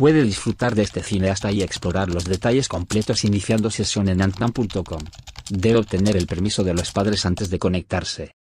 Puede disfrutar de este cine hasta y explorar los detalles completos iniciando sesión en antnam.com. Debe obtener el permiso de los padres antes de conectarse.